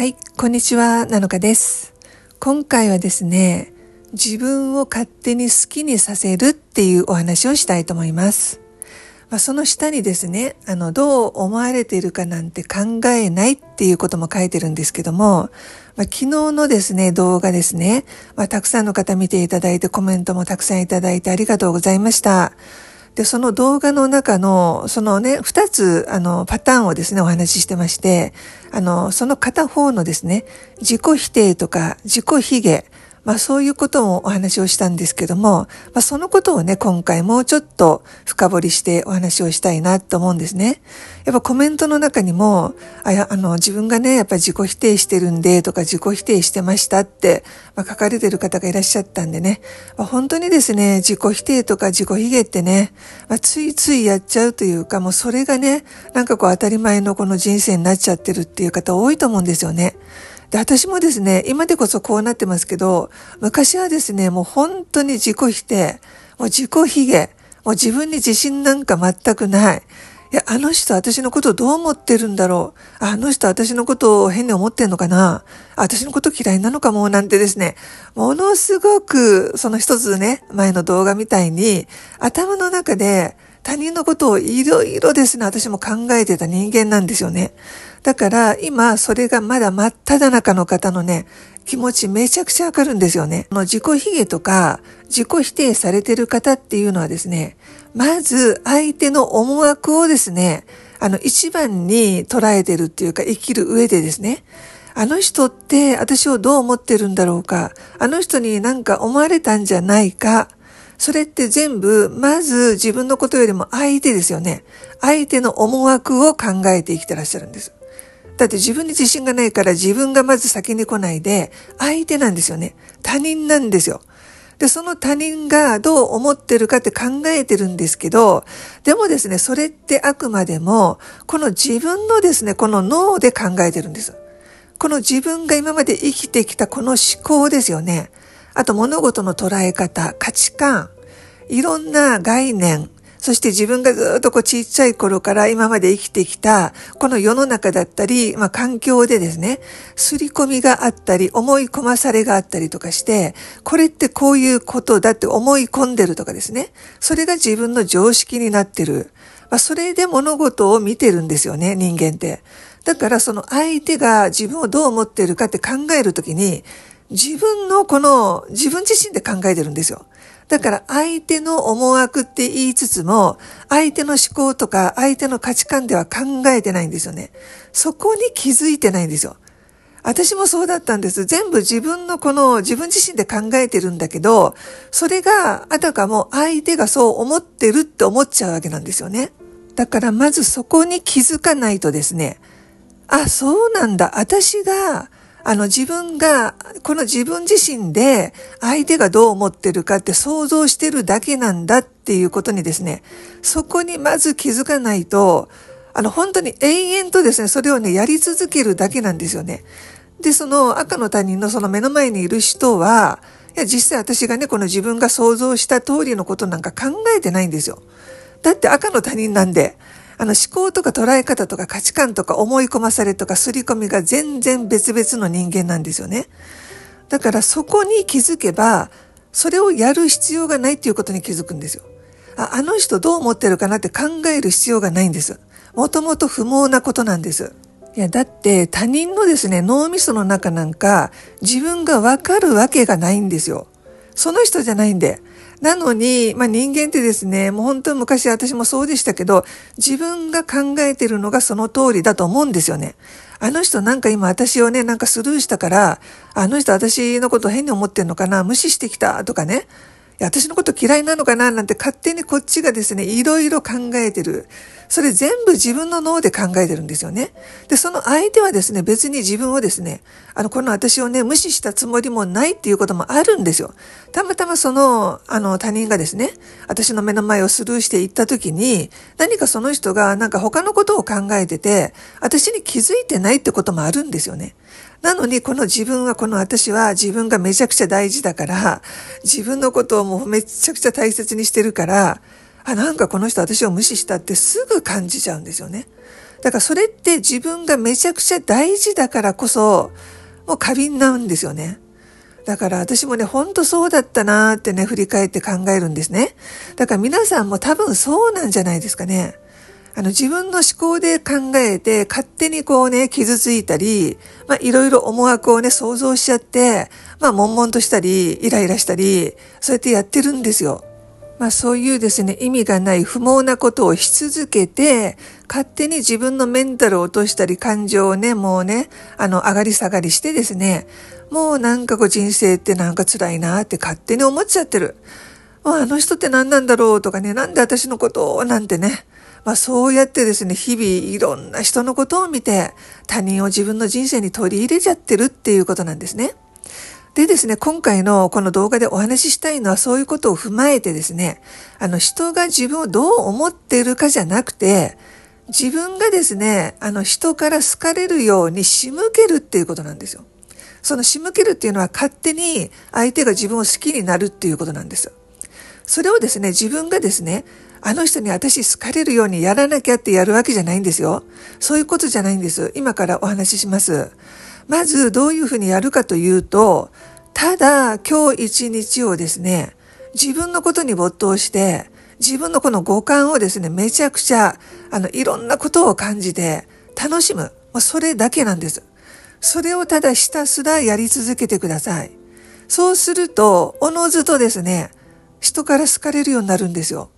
はい、こんにちは、なのかです。今回はですね、自分を勝手に好きにさせるっていうお話をしたいと思います。まあ、その下にですね、あの、どう思われているかなんて考えないっていうことも書いてるんですけども、まあ、昨日のですね、動画ですね、まあ、たくさんの方見ていただいてコメントもたくさんいただいてありがとうございました。で、その動画の中の、そのね、二つ、あの、パターンをですね、お話ししてまして、あの、その片方のですね、自己否定とか自己卑下、まあそういうこともお話をしたんですけども、まあそのことをね、今回もうちょっと深掘りしてお話をしたいなと思うんですね。やっぱコメントの中にも、あやあの自分がね、やっぱ自己否定してるんでとか自己否定してましたって、まあ、書かれてる方がいらっしゃったんでね、まあ、本当にですね、自己否定とか自己卑下ってね、まあ、ついついやっちゃうというか、もうそれがね、なんかこう当たり前のこの人生になっちゃってるっていう方多いと思うんですよね。で、私もですね、今でこそこうなってますけど、昔はですね、もう本当に自己否定、もう自己卑下、もう自分に自信なんか全くない。いや、あの人私のことどう思ってるんだろう。あの人私のことを変に思ってんのかな。私のこと嫌いなのかも、なんてですね。ものすごく、その一つね、前の動画みたいに、頭の中で他人のことをいろいろですね、私も考えてた人間なんですよね。だから、今、それがまだ真っ只中の方のね、気持ちめちゃくちゃわかるんですよね。この自己卑下とか自己否定されてる方っていうのはですね、まず相手の思惑をですね、あの一番に捉えてるっていうか生きる上でですね、あの人って私をどう思ってるんだろうか、あの人になんか思われたんじゃないか、それって全部、まず自分のことよりも相手ですよね。相手の思惑を考えて生きてらっしゃるんです。だって自分に自信がないから自分がまず先に来ないで、相手なんですよね。他人なんですよ。で、その他人がどう思ってるかって考えてるんですけど、でもですね、それってあくまでも、この自分のですね、この脳で考えてるんです。この自分が今まで生きてきたこの思考ですよね。あと物事の捉え方、価値観、いろんな概念、そして自分がずっとこう小さい頃から今まで生きてきた、この世の中だったり、まあ環境でですね、すり込みがあったり、思い込まされがあったりとかして、これってこういうことだって思い込んでるとかですね、それが自分の常識になってる。まあそれで物事を見てるんですよね、人間って。だからその相手が自分をどう思ってるかって考えるときに、自分のこの、自分自身で考えてるんですよ。だから相手の思惑って言いつつも、相手の思考とか相手の価値観では考えてないんですよね。そこに気づいてないんですよ。私もそうだったんです。全部自分のこの自分自身で考えてるんだけど、それがあたかも相手がそう思ってるって思っちゃうわけなんですよね。だからまずそこに気づかないとですね、あ、そうなんだ。私があの自分が、この自分自身で相手がどう思ってるかって想像してるだけなんだっていうことにですね、そこにまず気づかないと、あの本当に延々とですね、それをね、やり続けるだけなんですよね。で、その赤の他人のその目の前にいる人は、いや、実際私がね、この自分が想像した通りのことなんか考えてないんですよ。だって赤の他人なんで。あの思考とか捉え方とか価値観とか思い込まされとか刷り込みが全然別々の人間なんですよね。だからそこに気づけば、それをやる必要がないっていうことに気づくんですよ。ああの人どう思ってるかなって考える必要がないんです。もともと不毛なことなんです。いや、だって他人のですね、脳みその中なんか自分がわかるわけがないんですよ。その人じゃないんで。なのに、まあ人間ってですね、もう本当昔私もそうでしたけど、自分が考えてるのがその通りだと思うんですよね。あの人なんか今私をね、なんかスルーしたから、あの人私のこと変に思ってんのかな、無視してきたとかね。私のこと嫌いなのかななんて勝手にこっちがですね、いろいろ考えてる。それ全部自分の脳で考えてるんですよね。で、その相手はですね、別に自分をですね、あの、この私をね、無視したつもりもないっていうこともあるんですよ。たまたまその、あの、他人がですね、私の目の前をスルーしていった時に、何かその人がなんか他のことを考えてて、私に気づいてないってこともあるんですよね。なのに、この自分は、この私は自分がめちゃくちゃ大事だから、自分のことをもうめちゃくちゃ大切にしてるから、あ、なんかこの人私を無視したってすぐ感じちゃうんですよね。だからそれって自分がめちゃくちゃ大事だからこそ、もう過敏なんですよね。だから私もね、ほんとそうだったなーってね、振り返って考えるんですね。だから皆さんも多分そうなんじゃないですかね。あの、自分の思考で考えて、勝手にこうね、傷ついたり、まあ、いろいろ思惑をね、想像しちゃって、まあ、悶々としたり、イライラしたり、そうやってやってるんですよ。まあ、そういうですね、意味がない不毛なことをし続けて、勝手に自分のメンタルを落としたり、感情をね、もうね、あの、上がり下がりしてですね、もうなんかこう人生ってなんか辛いなって勝手に思っちゃってる。あの人って何なんだろうとかね、なんで私のことをなんてね。まあ、そうやってですね、日々いろんな人のことを見て、他人を自分の人生に取り入れちゃってるっていうことなんですね。でですね、今回のこの動画でお話ししたいのはそういうことを踏まえてですね、あの人が自分をどう思っているかじゃなくて、自分がですね、あの人から好かれるように仕向けるっていうことなんですよ。その仕向けるっていうのは勝手に相手が自分を好きになるっていうことなんです。それをですね、自分がですね、あの人に私好かれるようにやらなきゃってやるわけじゃないんですよ。そういうことじゃないんです。今からお話しします。まず、どういうふうにやるかというと、ただ今日一日をですね、自分のことに没頭して、自分のこの五感をですね、めちゃくちゃ、あの、いろんなことを感じて、楽しむ。もうそれだけなんです。それをただひたすらやり続けてください。そうすると、おのずとですね、人から好かれるようになるんですよ。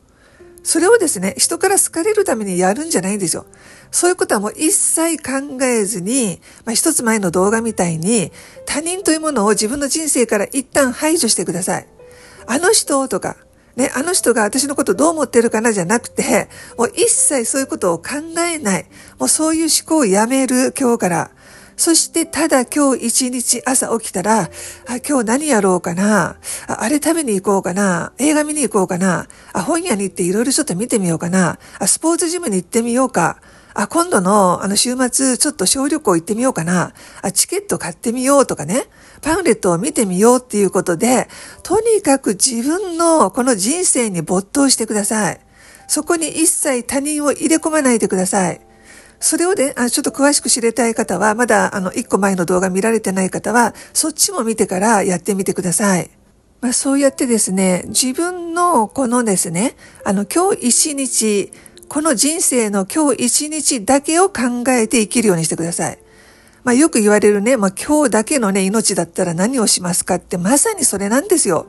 それをですね、人から好かれるためにやるんじゃないんですよ。そういうことはもう一切考えずに、まあ、一つ前の動画みたいに、他人というものを自分の人生から一旦排除してください。あの人とか、ね、あの人が私のことどう思ってるかなじゃなくて、もう一切そういうことを考えない。もうそういう思考をやめる今日から。そしてただ今日一日朝起きたら、あ、今日何やろうかなあ、あれ食べに行こうかな映画見に行こうかなあ、本屋に行っていろいろちょっと見てみようかなあ、スポーツジムに行ってみようかあ、今度のあの週末ちょっと小旅行行ってみようかなあ、チケット買ってみようとかね。パンフレットを見てみようっていうことで、とにかく自分のこの人生に没頭してください。そこに一切他人を入れ込まないでください。それをね、ちょっと詳しく知りたい方は、まだあの、一個前の動画見られてない方は、そっちも見てからやってみてください。まあ、そうやってですね、自分のこのですね、あの、今日一日、この人生の今日一日だけを考えて生きるようにしてください。まあ、よく言われるね、まあ、今日だけのね、命だったら何をしますかってまさにそれなんですよ。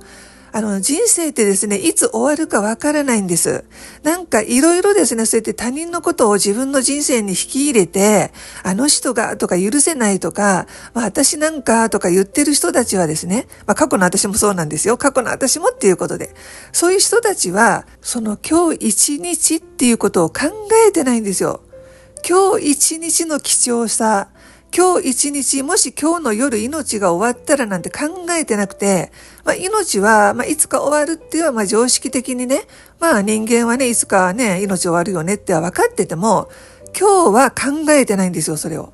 あの、人生ってですね、いつ終わるかわからないんです。なんかいろいろですね、そうやって他人のことを自分の人生に引き入れて、あの人がとか許せないとか、まあ私なんかとか言ってる人たちはですね、まあ過去の私もそうなんですよ。過去の私もっていうことで。そういう人たちは、その今日一日っていうことを考えてないんですよ。今日一日の貴重さ、今日一日、もし今日の夜命が終わったらなんて考えてなくて、まあ、命は、まあ、いつか終わるっていうのは、まあ、常識的にね、まあ、人間はね、いつかね、命終わるよねっては分かってても、今日は考えてないんですよ、それを。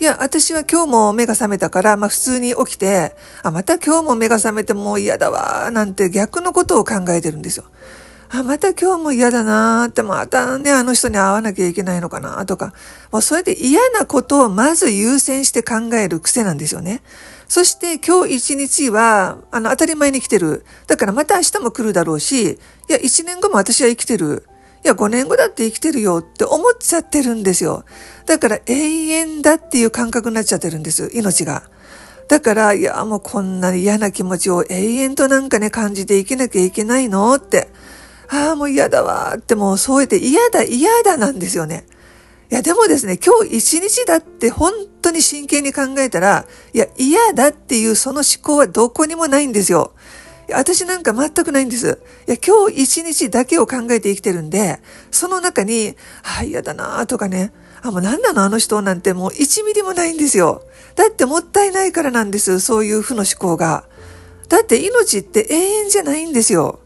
いや、私は今日も目が覚めたから、まあ普通に起きて、あ、また今日も目が覚めてもう嫌だわ、なんて逆のことを考えてるんですよ。あ、また今日も嫌だなーって、またね、あの人に会わなきゃいけないのかなとか、もうそうやって嫌なことをまず優先して考える癖なんですよね。そして今日一日は、あの、当たり前に来てる。だからまた明日も来るだろうし、いや、一年後も私は生きてる。いや、5年後だって生きてるよって思っちゃってるんですよ。だから永遠だっていう感覚になっちゃってるんです。命が。だから、いや、もうこんな嫌な気持ちを永遠となんかね、感じていけなきゃいけないのって。ああ、もう嫌だわってもうそうやって嫌だ嫌だなんですよね。いや、でもですね、今日一日だって本当に真剣に考えたら、いや、嫌だっていうその思考はどこにもないんですよ。私なんか全くないんです。いや、今日一日だけを考えて生きてるんで、その中に、あ、嫌だなとかね、あ、もう何なのあの人なんてもう1ミリもないんですよ。だってもったいないからなんです。そういう負の思考が。だって命って永遠じゃないんですよ。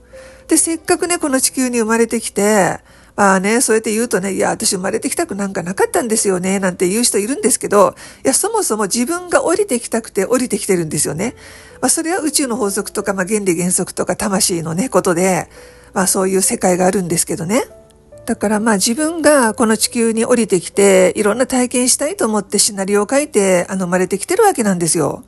で、せっかくね、この地球に生まれてきて、ああね、そうやって言うとね、いや、私生まれてきたくなんかなかったんですよね、なんて言う人いるんですけど、いや、そもそも自分が降りてきたくて降りてきてるんですよね。まあ、それは宇宙の法則とか、まあ、原理原則とか、魂のね、ことで、まあ、そういう世界があるんですけどね。だからまあ自分がこの地球に降りてきて、いろんな体験したいと思ってシナリオを書いて、あの、生まれてきてるわけなんですよ。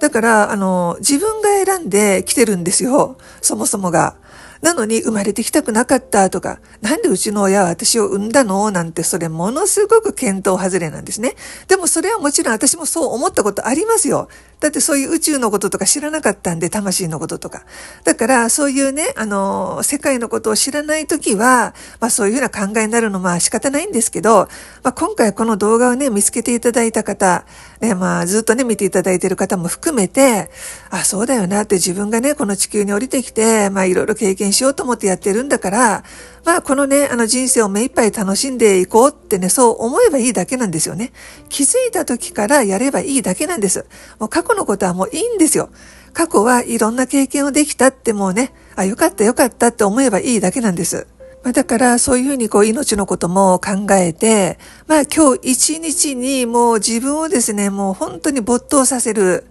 だから、あの、自分が選んで来てるんですよ。そもそもが。なのに生まれてきたくなかったとか、なんでうちの親は私を産んだのなんてそれものすごく見当外れなんですね。でもそれはもちろん私もそう思ったことありますよ。だってそういう宇宙のこととか知らなかったんで、魂のこととか。だから、そういうね、あの、世界のことを知らないときは、まあそういうふうな考えになるのまあ仕方ないんですけど、まあ今回この動画をね、見つけていただいた方、えまあずっとね、見ていただいている方も含めて、あ、そうだよなって自分がね、この地球に降りてきて、まあいろいろ経験しようと思ってやってるんだから、まあこのね、あの人生を目いっぱい楽しんでいこうってね、そう思えばいいだけなんですよね。気づいた時からやればいいだけなんです。もう過去去のことはもういいんですよ。過去はいろんな経験をできたってもうね、あ、よかったよかったって思えばいいだけなんです。まあ、だからそういうふうにこう命のことも考えて、まあ今日一日にもう自分をですね、もう本当に没頭させる。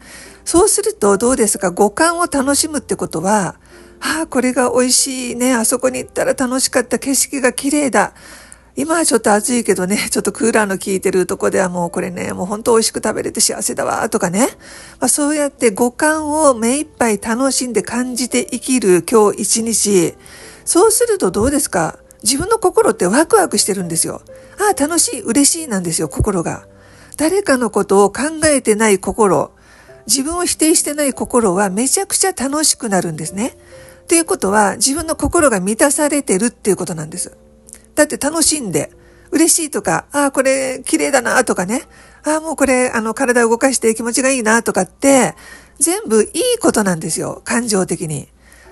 そうするとどうですか五感を楽しむってことは、ああ、これが美味しいね。あそこに行ったら楽しかった。景色が綺麗だ。今はちょっと暑いけどね、ちょっとクーラーの効いてるとこではもうこれね、もうほんと美味しく食べれて幸せだわとかね。まあ、そうやって五感を目いっぱい楽しんで感じて生きる今日一日。そうするとどうですか自分の心ってワクワクしてるんですよ。ああ、楽しい、嬉しいなんですよ、心が。誰かのことを考えてない心、自分を否定してない心はめちゃくちゃ楽しくなるんですね。ということは自分の心が満たされてるっていうことなんです。だって楽しんで、嬉しいとか、ああ、これ綺麗だなとかね、ああ、もうこれ、あの、体を動かして気持ちがいいなとかって、全部いいことなんですよ、感情的に。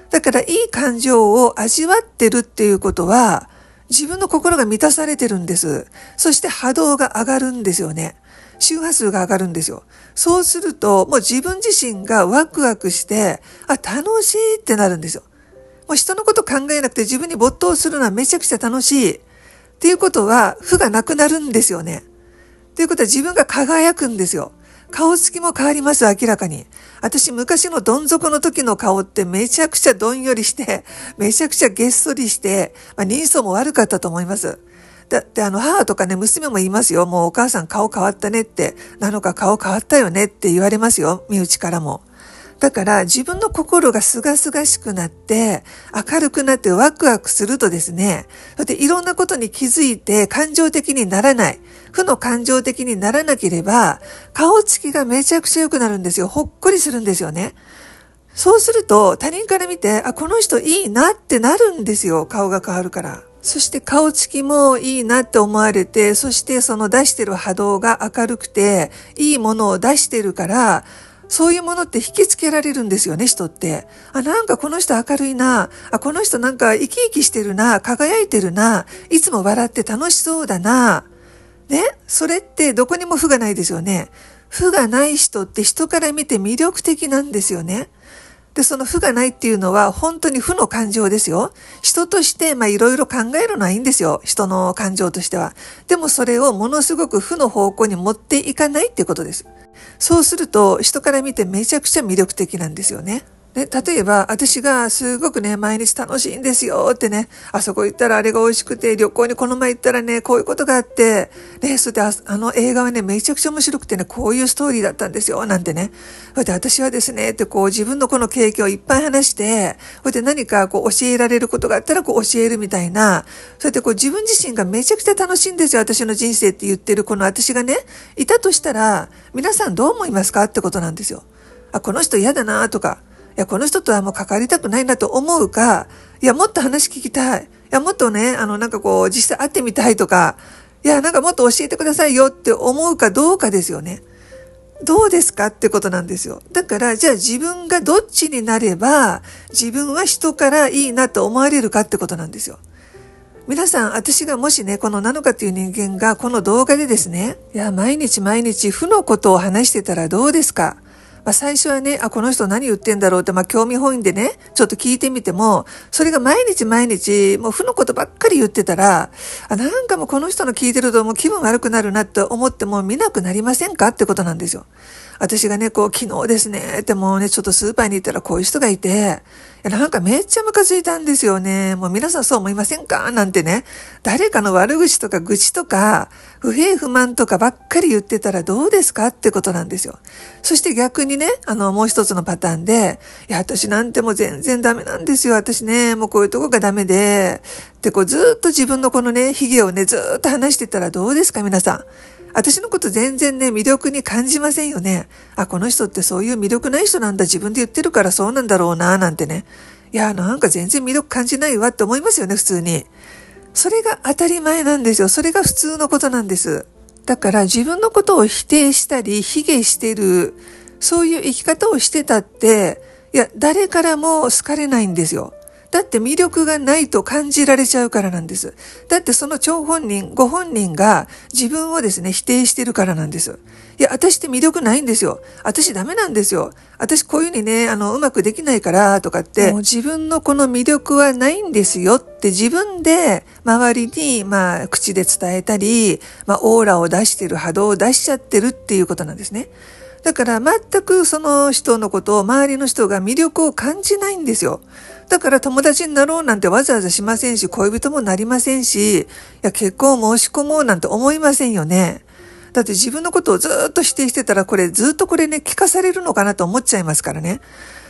だからいい感情を味わってるっていうことは、自分の心が満たされてるんです。そして波動が上がるんですよね。周波数が上がるんですよ。そうすると、もう自分自身がワクワクして、あ、楽しいってなるんですよ。もう人のこと考えなくて自分に没頭するのはめちゃくちゃ楽しい。っていうことは、負がなくなるんですよね。ということは自分が輝くんですよ。顔つきも変わります、明らかに。私、昔のどん底の時の顔ってめちゃくちゃどんよりして、めちゃくちゃげっそりして、まあ、人相も悪かったと思います。だってあの母とかね、娘も言いますよ。もうお母さん顔変わったねって、なのか顔変わったよねって言われますよ。身内からも。だから自分の心がすがすがしくなって、明るくなってワクワクするとですね、そていろんなことに気づいて感情的にならない、負の感情的にならなければ、顔つきがめちゃくちゃ良くなるんですよ。ほっこりするんですよね。そうすると他人から見て、あ、この人いいなってなるんですよ。顔が変わるから。そして顔つきもいいなって思われて、そしてその出してる波動が明るくて、いいものを出してるから、そういうものって引きつけられるんですよね、人って。あ、なんかこの人明るいな。あ、この人なんか生き生きしてるな。輝いてるな。いつも笑って楽しそうだな。ね、それってどこにも負がないですよね。負がない人って人から見て魅力的なんですよね。で、その負がないっていうのは本当に負の感情ですよ。人として、まあいろいろ考えるのはいいんですよ。人の感情としては。でもそれをものすごく負の方向に持っていかないっていうことです。そうすると人から見てめちゃくちゃ魅力的なんですよね。ね、例えば、私がすごくね、毎日楽しいんですよってね、あそこ行ったらあれが美味しくて、旅行にこの前行ったらね、こういうことがあって、ね、それであの映画はね、めちゃくちゃ面白くてね、こういうストーリーだったんですよ、なんてね。それで私はですね、ってこう自分のこの経験をいっぱい話して、それで何かこう教えられることがあったらこう教えるみたいな、そうやってこう自分自身がめちゃくちゃ楽しいんですよ、私の人生って言ってるこの私がね、いたとしたら、皆さんどう思いますかってことなんですよ。あ、この人嫌だなとか、いや、この人とはもう関わりたくないなと思うか、いや、もっと話聞きたい。いや、もっとね、あの、なんかこう、実際会ってみたいとか、いや、なんかもっと教えてくださいよって思うかどうかですよね。どうですかってことなんですよ。だから、じゃあ自分がどっちになれば、自分は人からいいなと思われるかってことなんですよ。皆さん、私がもしね、この7っという人間がこの動画でですね、いや、毎日毎日負のことを話してたらどうですかまあ、最初はね、あ、この人何言ってんだろうって、まあ、興味本位でね、ちょっと聞いてみても、それが毎日毎日、もう負のことばっかり言ってたら、あ、なんかもうこの人の聞いてるともう気分悪くなるなって思っても見なくなりませんかってことなんですよ。私がね、こう、昨日ですね、ってもうね、ちょっとスーパーに行ったらこういう人がいて、なんかめっちゃムカついたんですよね。もう皆さんそう思いませんかなんてね、誰かの悪口とか愚痴とか、不平不満とかばっかり言ってたらどうですかってことなんですよ。そして逆にね、あの、もう一つのパターンで、いや、私なんてもう全然ダメなんですよ。私ね、もうこういうとこがダメで、ってこうずっと自分のこのね、髭をね、ずっと話してたらどうですか皆さん。私のこと全然ね、魅力に感じませんよね。あ、この人ってそういう魅力ない人なんだ。自分で言ってるからそうなんだろうな、なんてね。いや、なんか全然魅力感じないわって思いますよね、普通に。それが当たり前なんですよ。それが普通のことなんです。だから自分のことを否定したり、卑下してる、そういう生き方をしてたって、いや、誰からも好かれないんですよ。だって魅力がないと感じられちゃうからなんです。だってその張本人、ご本人が自分をですね、否定してるからなんです。いや、私って魅力ないんですよ。私ダメなんですよ。私こういうふうにね、あの、うまくできないからとかって、もう自分のこの魅力はないんですよって自分で周りに、まあ、口で伝えたり、まあ、オーラを出してる波動を出しちゃってるっていうことなんですね。だから全くその人のことを周りの人が魅力を感じないんですよ。だから友達になろうなんてわざわざしませんし、恋人もなりませんし、いや結婚を申し込もうなんて思いませんよね。だって自分のことをずっと否定してたら、これずっとこれね、聞かされるのかなと思っちゃいますからね。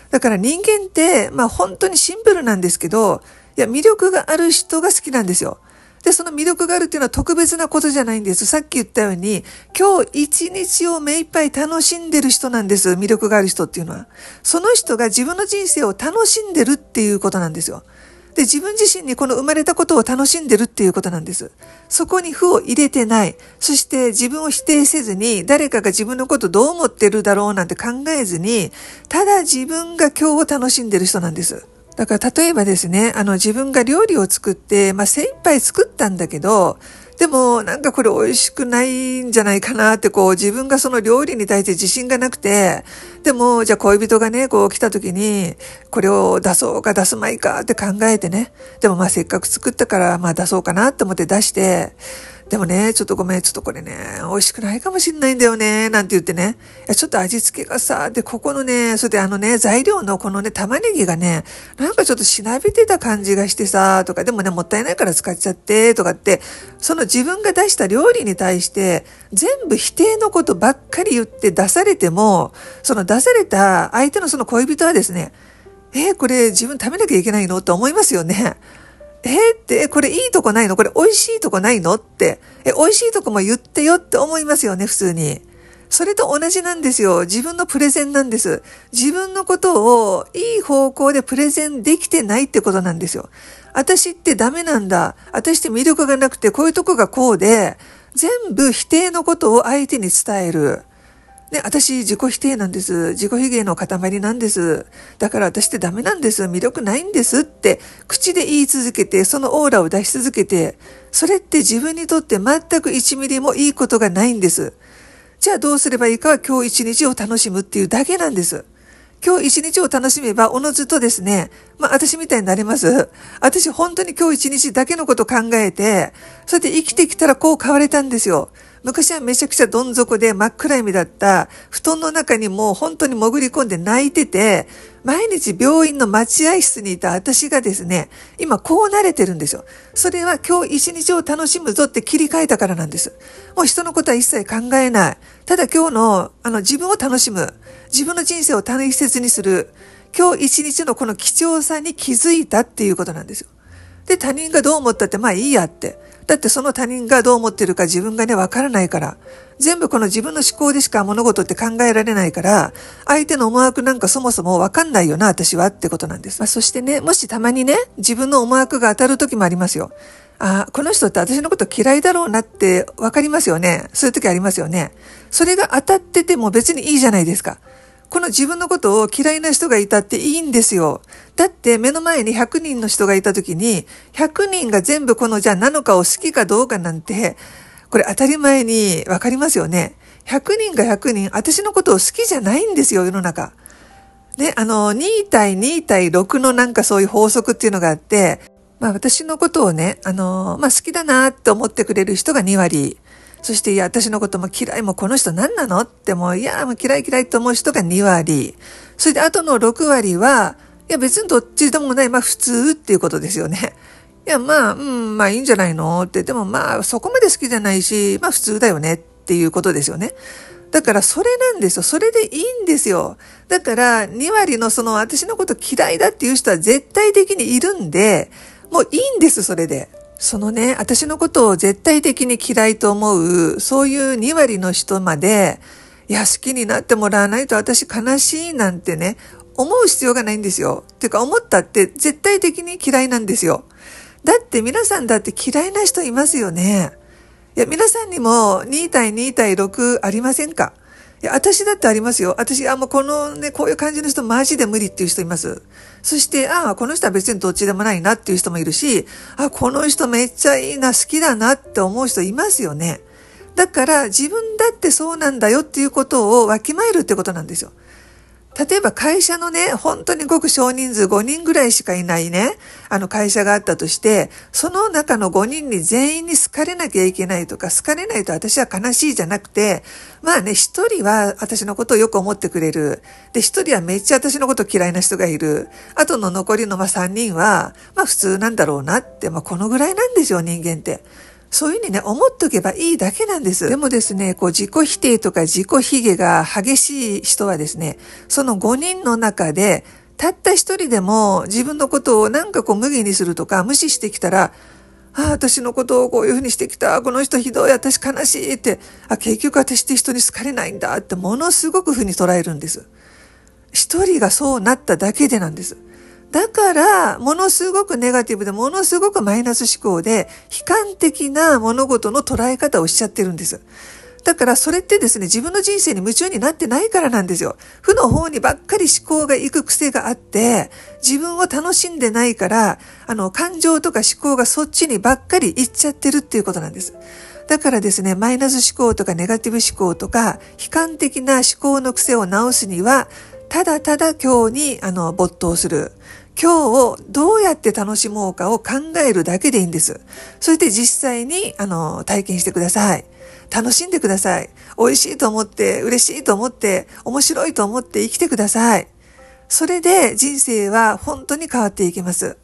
だから人間って、まあ本当にシンプルなんですけど、いや、魅力がある人が好きなんですよ。で、その魅力があるっていうのは特別なことじゃないんです。さっき言ったように、今日一日を目いっぱい楽しんでる人なんです。魅力がある人っていうのは。その人が自分の人生を楽しんでるっていうことなんですよ。で、自分自身にこの生まれたことを楽しんでるっていうことなんです。そこに負を入れてない。そして自分を否定せずに、誰かが自分のことどう思ってるだろうなんて考えずに、ただ自分が今日を楽しんでる人なんです。だから例えばですね、あの自分が料理を作って、まあ精一杯作ったんだけど、でもなんかこれ美味しくないんじゃないかなってこう自分がその料理に対して自信がなくて、でもじゃあ恋人がね、こう来た時にこれを出そうか出すまいかって考えてね、でもまあせっかく作ったからまあ出そうかなって思って出して、でもね、ちょっとごめん、ちょっとこれね、美味しくないかもしんないんだよね、なんて言ってね。いや、ちょっと味付けがさ、で、ここのね、それであのね、材料のこのね、玉ねぎがね、なんかちょっとしなびてた感じがしてさ、とか、でもね、もったいないから使っちゃって、とかって、その自分が出した料理に対して、全部否定のことばっかり言って出されても、その出された相手のその恋人はですね、えー、これ自分食べなきゃいけないのと思いますよね。えー、って、これいいとこないのこれ美味しいとこないのって、え、美味しいとこも言ってよって思いますよね、普通に。それと同じなんですよ。自分のプレゼンなんです。自分のことをいい方向でプレゼンできてないってことなんですよ。私ってダメなんだ。私って魅力がなくて、こういうとこがこうで、全部否定のことを相手に伝える。ね、私自己否定なんです。自己否定の塊なんです。だから私ってダメなんです。魅力ないんですって、口で言い続けて、そのオーラを出し続けて、それって自分にとって全く1ミリもいいことがないんです。じゃあどうすればいいかは今日一日を楽しむっていうだけなんです。今日一日を楽しめば、おのずとですね、まあ私みたいになれます。私本当に今日一日だけのこと考えて、そうやって生きてきたらこう変われたんですよ。昔はめちゃくちゃどん底で真っ暗闇だった、布団の中にもう本当に潜り込んで泣いてて、毎日病院の待合室にいた私がですね、今こう慣れてるんですよ。それは今日一日を楽しむぞって切り替えたからなんです。もう人のことは一切考えない。ただ今日の、あの、自分を楽しむ。自分の人生を大切にする。今日一日のこの貴重さに気づいたっていうことなんですよ。で、他人がどう思ったってまあいいやって。だってその他人がどう思ってるか自分がね、わからないから。全部この自分の思考でしか物事って考えられないから、相手の思惑なんかそもそもわかんないよな、私はってことなんです。まあ、そしてね、もしたまにね、自分の思惑が当たる時もありますよ。ああ、この人って私のこと嫌いだろうなってわかりますよね。そういう時ありますよね。それが当たってても別にいいじゃないですか。この自分のことを嫌いな人がいたっていいんですよ。だって目の前に100人の人がいた時に、100人が全部このじゃあなのかを好きかどうかなんて、これ当たり前にわかりますよね。100人が100人、私のことを好きじゃないんですよ、世の中。ね、あの、2対2対6のなんかそういう法則っていうのがあって、まあ私のことをね、あの、まあ好きだなって思ってくれる人が2割。そして、いや、私のことも嫌い、もうこの人何なのってもう、いや、もう嫌い嫌いと思う人が2割。それで、あとの6割は、いや、別にどっちでもない、まあ普通っていうことですよね。いや、まあ、うん、まあいいんじゃないのって、でもまあそこまで好きじゃないし、まあ普通だよねっていうことですよね。だからそれなんですよ。それでいいんですよ。だから2割のその私のこと嫌いだっていう人は絶対的にいるんで、もういいんです、それで。そのね、私のことを絶対的に嫌いと思う、そういう2割の人まで、いや、好きになってもらわないと私悲しいなんてね、思う必要がないんですよ。てか、思ったって絶対的に嫌いなんですよ。だって皆さんだって嫌いな人いますよね。いや、皆さんにも2対2対6ありませんかいや、私だってありますよ。私、あ、もうこのね、こういう感じの人マジで無理っていう人います。そして、ああ、この人は別にどっちでもないなっていう人もいるし、あ、この人めっちゃいいな、好きだなって思う人いますよね。だから、自分だってそうなんだよっていうことをわきまえるってことなんですよ。例えば会社のね、本当にごく少人数5人ぐらいしかいないね、あの会社があったとして、その中の5人に全員に好かれなきゃいけないとか、好かれないと私は悲しいじゃなくて、まあね、1人は私のことをよく思ってくれる。で、1人はめっちゃ私のこと嫌いな人がいる。あとの残りのま3人は、まあ普通なんだろうなって、まあこのぐらいなんでしょう、人間って。そういうふうにね、思っとけばいいだけなんです。でもですね、こう自己否定とか自己卑下が激しい人はですね、その5人の中で、たった一人でも自分のことをなんかこう無限にするとか無視してきたら、ああ、私のことをこういうふうにしてきた。この人ひどい。私悲しいって。あ、結局私って人に好かれないんだってものすごくふうに捉えるんです。一人がそうなっただけでなんです。だから、ものすごくネガティブで、ものすごくマイナス思考で、悲観的な物事の捉え方をしちゃってるんです。だからそれってですね、自分の人生に夢中になってないからなんですよ。負の方にばっかり思考が行く癖があって、自分を楽しんでないから、あの、感情とか思考がそっちにばっかり行っちゃってるっていうことなんです。だからですね、マイナス思考とかネガティブ思考とか、悲観的な思考の癖を直すには、ただただ今日に、あの、没頭する。今日をどうやって楽しもうかを考えるだけでいいんです。そして実際に、あの、体験してください。楽しんでください。美味しいと思って、嬉しいと思って、面白いと思って生きてください。それで人生は本当に変わっていきます。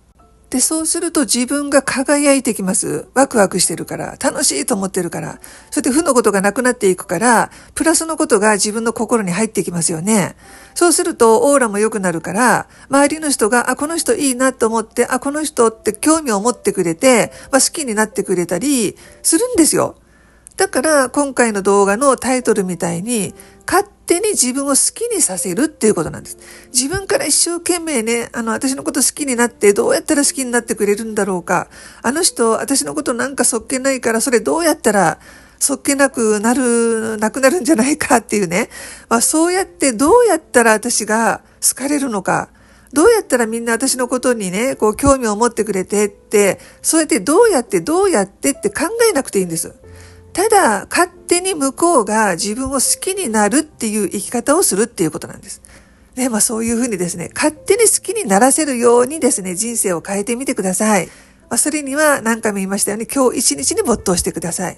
で、そうすると自分が輝いてきます。ワクワクしてるから、楽しいと思ってるから、そして負のことがなくなっていくから、プラスのことが自分の心に入ってきますよね。そうするとオーラも良くなるから、周りの人が、あ、この人いいなと思って、あ、この人って興味を持ってくれて、まあ、好きになってくれたりするんですよ。だから今回の動画のタイトルみたいに勝手に自分を好きにさせるっていうことなんです。自分から一生懸命ね、あの私のこと好きになってどうやったら好きになってくれるんだろうか。あの人私のことなんかそっけないからそれどうやったらそっけなくなる、なくなるんじゃないかっていうね。まあ、そうやってどうやったら私が好かれるのか。どうやったらみんな私のことにね、こう興味を持ってくれてって、そうやってどうやってどうやってって考えなくていいんです。ただ勝手に向こうが自分を好きになるっていう生き方をするっていうことなんです。ね、まあそういうふうにですね、勝手に好きにならせるようにですね、人生を変えてみてください。まあ、それには何回も言いましたように、今日一日に没頭してください。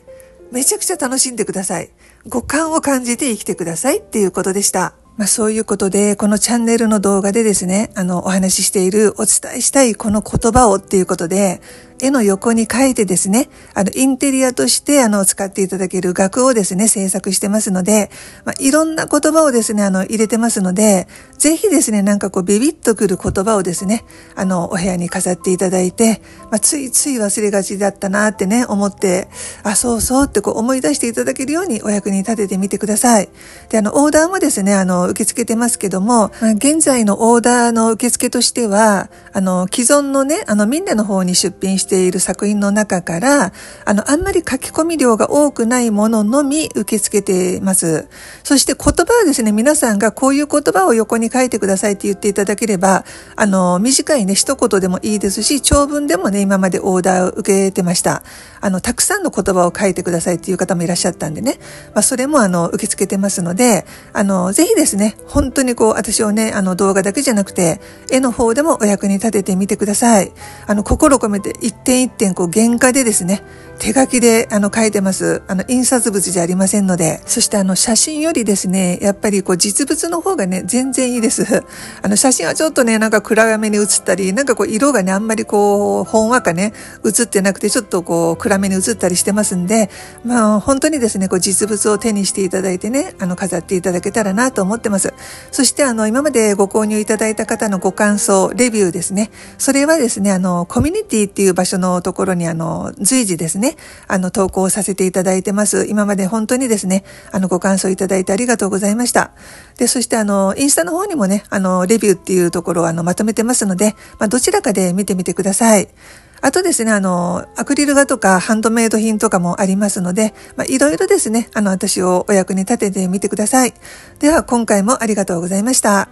めちゃくちゃ楽しんでください。五感を感じて生きてくださいっていうことでした。まあそういうことで、このチャンネルの動画でですね、あの、お話ししている、お伝えしたいこの言葉をっていうことで、絵の横に書いてですね、あの、インテリアとして、あの、使っていただける額をですね、制作してますので、まあ、いろんな言葉をですね、あの、入れてますので、ぜひですね、なんかこう、ビビッとくる言葉をですね、あの、お部屋に飾っていただいて、まあ、ついつい忘れがちだったなってね、思って、あ、そうそうってこう、思い出していただけるようにお役に立ててみてください。で、あの、オーダーもですね、あの、受け付けてますけども、まあ、現在のオーダーの受付としては、あの、既存のね、あの、みんなの方に出品してしている作品の中から、あの、あんまり書き込み量が多くないもののみ受け付けています。そして言葉はですね、皆さんがこういう言葉を横に書いてくださいって言っていただければ、あの、短いね、一言でもいいですし、長文でもね、今までオーダーを受けてました。あの、たくさんの言葉を書いてくださいっていう方もいらっしゃったんでね、まあ、それもあの、受け付けてますので、あの、ぜひですね、本当にこう、私をね、あの、動画だけじゃなくて、絵の方でもお役に立ててみてください。あの、心込めて一点一点こう原価でですね手書きであの書いてます。あの印刷物じゃありませんので。そしてあの写真よりですね、やっぱりこう実物の方がね、全然いいです。あの写真はちょっとね、なんか暗めに写ったり、なんかこう色がね、あんまりこう、ほんわかね、写ってなくてちょっとこう暗めに写ったりしてますんで、まあ本当にですね、こう実物を手にしていただいてね、あの飾っていただけたらなと思ってます。そしてあの今までご購入いただいた方のご感想、レビューですね。それはですね、あのコミュニティっていう場所のところにあの随時ですね、ね、あの、投稿させていただいてます。今まで本当にですね、あの、ご感想いただいてありがとうございました。で、そしてあの、インスタの方にもね、あの、レビューっていうところをあの、まとめてますので、まあ、どちらかで見てみてください。あとですね、あの、アクリル画とかハンドメイド品とかもありますので、まあ、いろいろですね、あの、私をお役に立ててみてください。では、今回もありがとうございました。